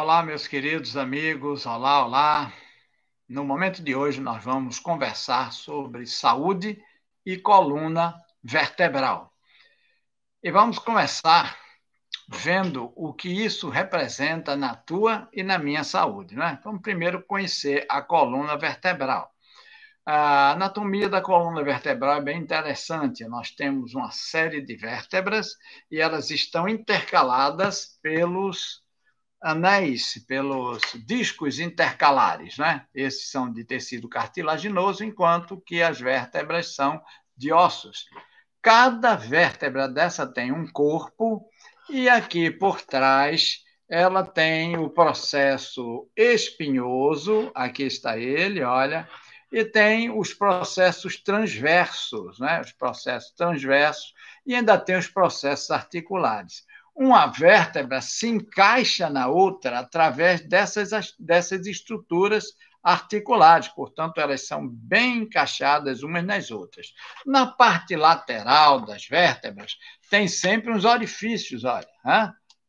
Olá, meus queridos amigos, olá, olá. No momento de hoje, nós vamos conversar sobre saúde e coluna vertebral. E vamos começar vendo o que isso representa na tua e na minha saúde. Né? Vamos primeiro conhecer a coluna vertebral. A anatomia da coluna vertebral é bem interessante. Nós temos uma série de vértebras e elas estão intercaladas pelos anéis, pelos discos intercalares, né? Esses são de tecido cartilaginoso, enquanto que as vértebras são de ossos. Cada vértebra dessa tem um corpo e aqui por trás ela tem o processo espinhoso, aqui está ele, olha, e tem os processos transversos, né? Os processos transversos e ainda tem os processos articulares uma vértebra se encaixa na outra através dessas, dessas estruturas articulares, portanto, elas são bem encaixadas umas nas outras. Na parte lateral das vértebras, tem sempre uns orifícios, olha,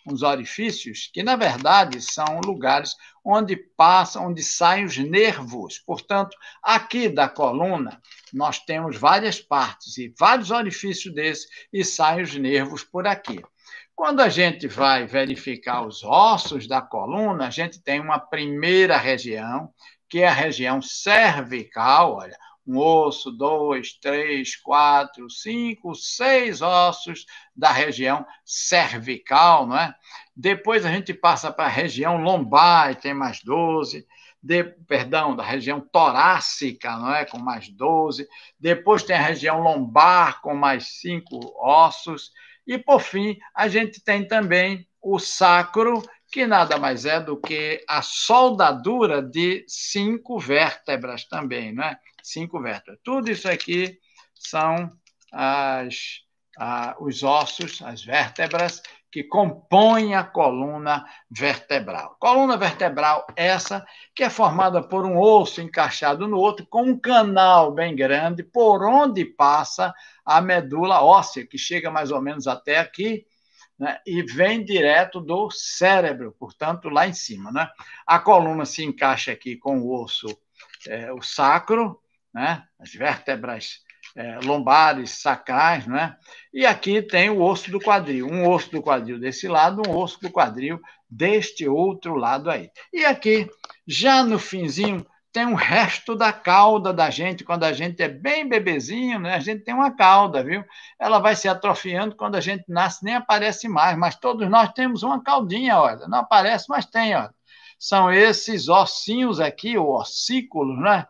uns orifícios que, na verdade, são lugares onde passam, onde saem os nervos. Portanto, aqui da coluna, nós temos várias partes e vários orifícios desses e saem os nervos por aqui. Quando a gente vai verificar os ossos da coluna, a gente tem uma primeira região, que é a região cervical, olha, um osso, dois, três, quatro, cinco, seis ossos da região cervical, não é? Depois a gente passa para a região lombar, e tem mais doze, De, perdão, da região torácica, não é? com mais 12. Depois tem a região lombar, com mais cinco ossos. E, por fim, a gente tem também o sacro, que nada mais é do que a soldadura de cinco vértebras também, né? Cinco vértebras. Tudo isso aqui são as, a, os ossos, as vértebras, que compõem a coluna vertebral. Coluna vertebral essa que é formada por um osso encaixado no outro, com um canal bem grande, por onde passa a medula óssea, que chega mais ou menos até aqui, né, e vem direto do cérebro, portanto, lá em cima. Né? A coluna se encaixa aqui com o osso, é, o sacro, né, as vértebras é, lombares, sacrais, né? E aqui tem o osso do quadril, um osso do quadril desse lado, um osso do quadril deste outro lado aí. E aqui, já no finzinho, tem o resto da cauda da gente, quando a gente é bem bebezinho, né? A gente tem uma cauda, viu? Ela vai se atrofiando quando a gente nasce, nem aparece mais, mas todos nós temos uma caudinha, olha. Não aparece, mas tem, olha. São esses ossinhos aqui, ou ossículos, né?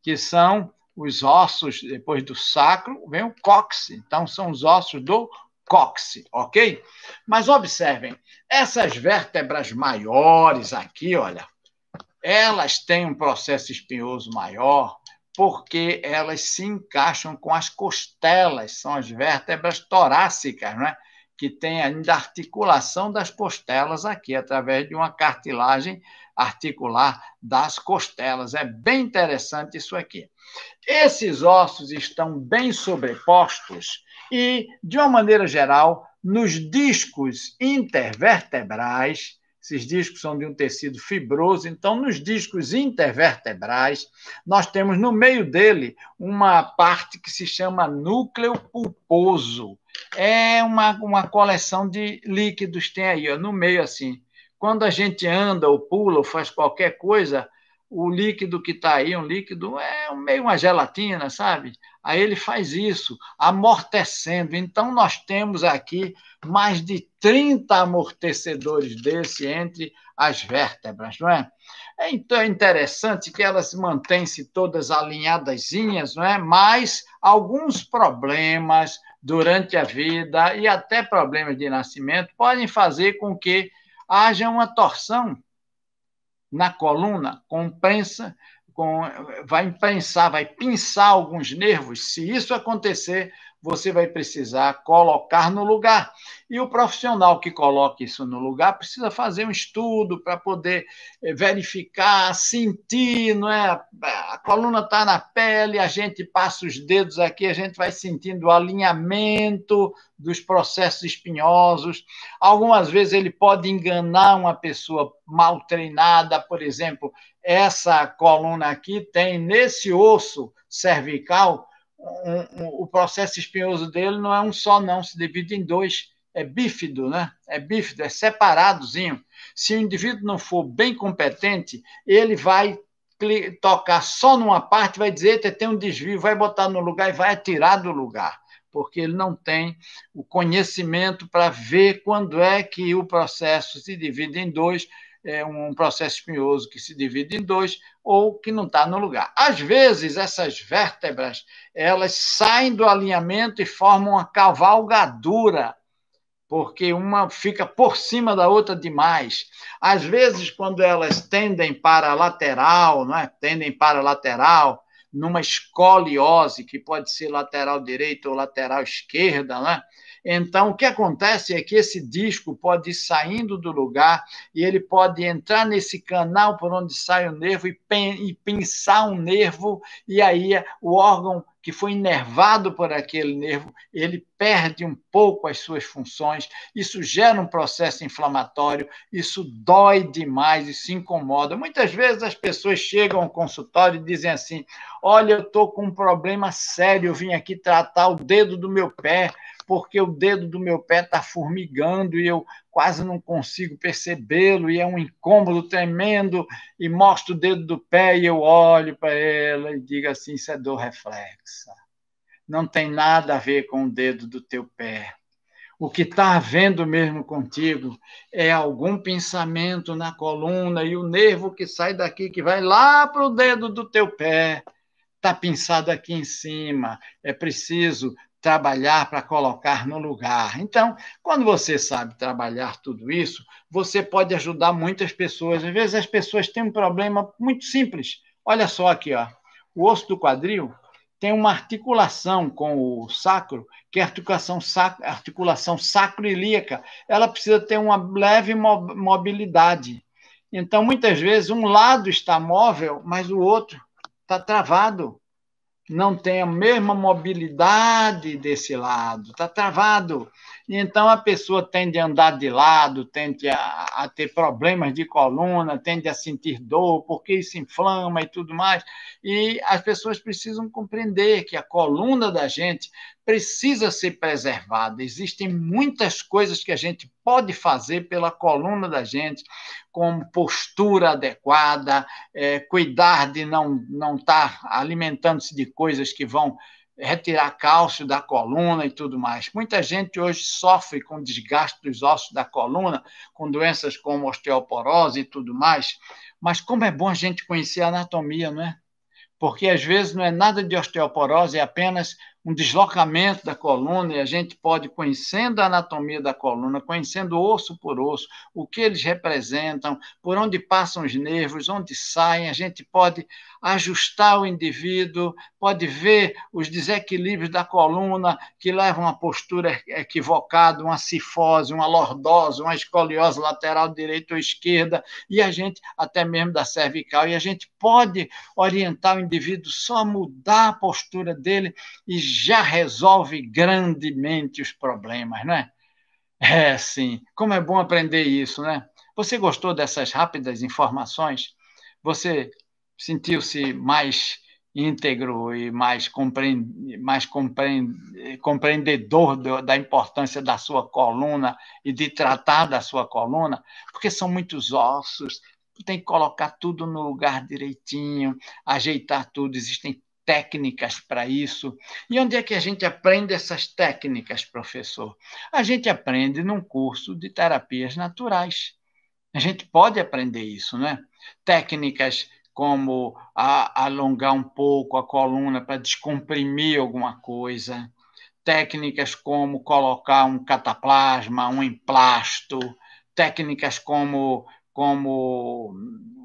Que são os ossos depois do sacro, vem o cóccix. Então, são os ossos do cóccix, ok? Mas observem, essas vértebras maiores aqui, olha, elas têm um processo espinhoso maior porque elas se encaixam com as costelas, são as vértebras torácicas, não é? que tem ainda articulação das costelas aqui, através de uma cartilagem articular das costelas. É bem interessante isso aqui. Esses ossos estão bem sobrepostos e, de uma maneira geral, nos discos intervertebrais, esses discos são de um tecido fibroso, então nos discos intervertebrais, nós temos no meio dele uma parte que se chama núcleo pulposo é uma, uma coleção de líquidos, tem aí, ó, no meio assim. Quando a gente anda ou pula ou faz qualquer coisa, o líquido que está aí, um líquido, é meio uma gelatina, sabe? Aí ele faz isso, amortecendo. Então, nós temos aqui mais de 30 amortecedores desse entre as vértebras, não é? é? Então, é interessante que elas mantêm-se todas alinhadazinhas, não é? Mas alguns problemas, durante a vida e até problemas de nascimento podem fazer com que haja uma torção na coluna, com prensa, com, vai imprensar, vai pinçar alguns nervos. Se isso acontecer, você vai precisar colocar no lugar. E o profissional que coloca isso no lugar precisa fazer um estudo para poder eh, verificar, sentir, não é? A coluna está na pele, a gente passa os dedos aqui, a gente vai sentindo o alinhamento dos processos espinhosos. Algumas vezes ele pode enganar uma pessoa mal treinada, por exemplo, essa coluna aqui tem nesse osso cervical um, um, o processo espinhoso dele não é um só, não, se divide em dois. É bífido, né? É bífido, é separadozinho. Se o indivíduo não for bem competente, ele vai tocar só numa parte, vai dizer, que tem um desvio, vai botar no lugar e vai atirar do lugar, porque ele não tem o conhecimento para ver quando é que o processo se divide em dois, é, um processo espinhoso que se divide em dois ou que não está no lugar. Às vezes, essas vértebras elas saem do alinhamento e formam uma cavalgadura, porque uma fica por cima da outra demais. Às vezes, quando elas tendem para a lateral, não é? tendem para a lateral, numa escoliose, que pode ser lateral direita ou lateral esquerda, né? Então, o que acontece é que esse disco pode ir saindo do lugar e ele pode entrar nesse canal por onde sai o nervo e, pen, e pinçar um nervo, e aí o órgão que foi inervado por aquele nervo, ele perde um pouco as suas funções, isso gera um processo inflamatório, isso dói demais e se incomoda. Muitas vezes as pessoas chegam ao consultório e dizem assim: Olha, eu estou com um problema sério, eu vim aqui tratar o dedo do meu pé, porque o dedo do meu pé está formigando e eu quase não consigo percebê-lo, e é um incômodo tremendo, e mostro o dedo do pé e eu olho para ela e digo assim: isso é dor reflexa. Não tem nada a ver com o dedo do teu pé. O que está havendo mesmo contigo é algum pensamento na coluna e o nervo que sai daqui, que vai lá para o dedo do teu pé, está pinçado aqui em cima. É preciso trabalhar para colocar no lugar. Então, quando você sabe trabalhar tudo isso, você pode ajudar muitas pessoas. Às vezes as pessoas têm um problema muito simples. Olha só aqui, ó. O osso do quadril tem uma articulação com o sacro, que é articulação, sac... articulação sacroilíaca. Ela precisa ter uma leve mobilidade. Então, muitas vezes, um lado está móvel, mas o outro está travado não tem a mesma mobilidade desse lado, está travado. Então a pessoa tende a andar de lado, tende a, a, ter problemas de coluna, tende a sentir dor, porque isso inflama e tudo mais. E as pessoas precisam compreender que a coluna da gente precisa ser preservada. Existem muitas coisas que a gente pode fazer pela coluna da gente, como postura adequada, é, cuidar de não estar não tá alimentando-se de coisas que vão retirar cálcio da coluna e tudo mais. Muita gente hoje sofre com desgaste dos ossos da coluna, com doenças como osteoporose e tudo mais. Mas como é bom a gente conhecer a anatomia, não é? Porque às vezes não é nada de osteoporose, é apenas um deslocamento da coluna e a gente pode, conhecendo a anatomia da coluna, conhecendo osso por osso, o que eles representam, por onde passam os nervos, onde saem, a gente pode ajustar o indivíduo, pode ver os desequilíbrios da coluna que levam a uma postura equivocada, uma cifose, uma lordose, uma escoliose lateral direita ou esquerda, e a gente, até mesmo da cervical, e a gente pode orientar o indivíduo só mudar a postura dele e já resolve grandemente os problemas, né? É, sim. Como é bom aprender isso, né? Você gostou dessas rápidas informações? Você sentiu-se mais íntegro e mais, compreend, mais compreend, compreendedor do, da importância da sua coluna e de tratar da sua coluna, porque são muitos ossos, tem que colocar tudo no lugar direitinho, ajeitar tudo, existem técnicas para isso. E onde é que a gente aprende essas técnicas, professor? A gente aprende num curso de terapias naturais. A gente pode aprender isso, né? Técnicas como a, alongar um pouco a coluna para descomprimir alguma coisa, técnicas como colocar um cataplasma, um emplasto, técnicas como como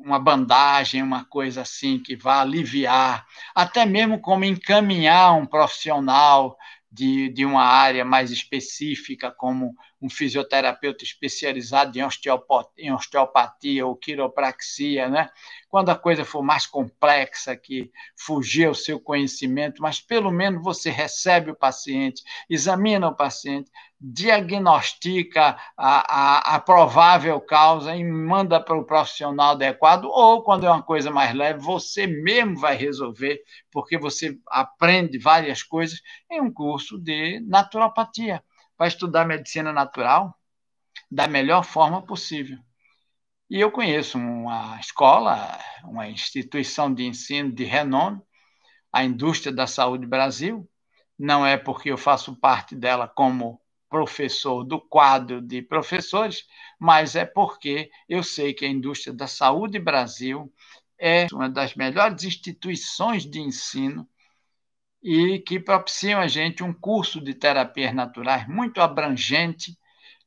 uma bandagem, uma coisa assim que vá aliviar, até mesmo como encaminhar um profissional de, de uma área mais específica, como um fisioterapeuta especializado em osteopatia, em osteopatia ou quiropraxia, né? quando a coisa for mais complexa, que fugir ao seu conhecimento, mas pelo menos você recebe o paciente, examina o paciente, diagnostica a, a, a provável causa e manda para o profissional adequado, ou quando é uma coisa mais leve, você mesmo vai resolver, porque você aprende várias coisas em um curso de naturopatia. Vai estudar medicina natural da melhor forma possível. E eu conheço uma escola, uma instituição de ensino de renome, a Indústria da Saúde Brasil, não é porque eu faço parte dela como professor do quadro de professores, mas é porque eu sei que a indústria da saúde Brasil é uma das melhores instituições de ensino e que propiciam a gente um curso de terapias naturais muito abrangente,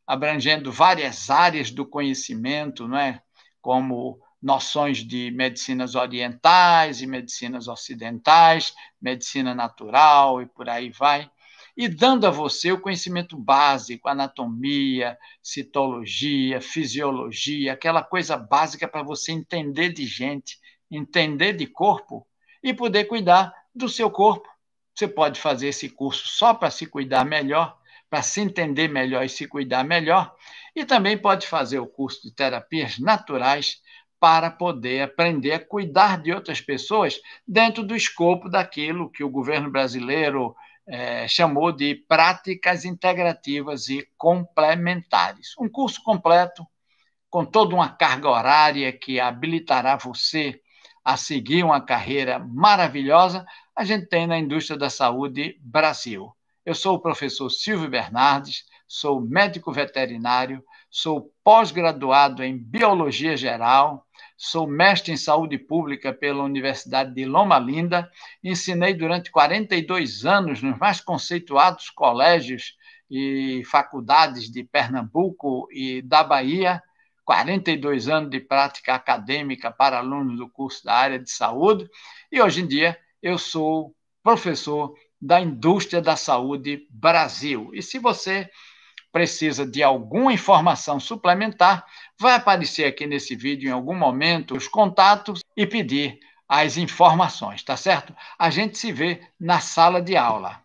abrangendo várias áreas do conhecimento, não é? Como noções de medicinas orientais e medicinas ocidentais, medicina natural e por aí vai e dando a você o conhecimento básico, anatomia, citologia, fisiologia, aquela coisa básica para você entender de gente, entender de corpo e poder cuidar do seu corpo. Você pode fazer esse curso só para se cuidar melhor, para se entender melhor e se cuidar melhor, e também pode fazer o curso de terapias naturais para poder aprender a cuidar de outras pessoas dentro do escopo daquilo que o governo brasileiro é, chamou de Práticas Integrativas e Complementares. Um curso completo, com toda uma carga horária que habilitará você a seguir uma carreira maravilhosa, a gente tem na indústria da saúde Brasil. Eu sou o professor Silvio Bernardes, sou médico veterinário, sou pós-graduado em biologia geral Sou mestre em saúde pública pela Universidade de Loma Linda. Ensinei durante 42 anos nos mais conceituados colégios e faculdades de Pernambuco e da Bahia. 42 anos de prática acadêmica para alunos do curso da área de saúde. E hoje em dia eu sou professor da indústria da saúde Brasil. E se você precisa de alguma informação suplementar, vai aparecer aqui nesse vídeo em algum momento os contatos e pedir as informações, tá certo? A gente se vê na sala de aula.